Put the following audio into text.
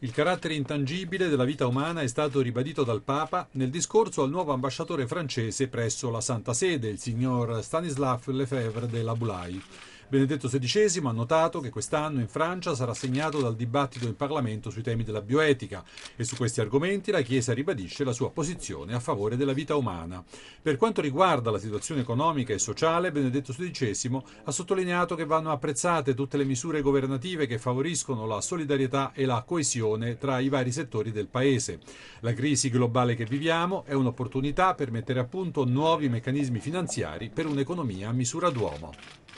Il carattere intangibile della vita umana è stato ribadito dal Papa nel discorso al nuovo ambasciatore francese presso la Santa Sede, il signor Stanislav Lefebvre de Laboulaye. Benedetto XVI ha notato che quest'anno in Francia sarà segnato dal dibattito in Parlamento sui temi della bioetica e su questi argomenti la Chiesa ribadisce la sua posizione a favore della vita umana. Per quanto riguarda la situazione economica e sociale, Benedetto XVI ha sottolineato che vanno apprezzate tutte le misure governative che favoriscono la solidarietà e la coesione tra i vari settori del Paese. La crisi globale che viviamo è un'opportunità per mettere a punto nuovi meccanismi finanziari per un'economia a misura d'uomo.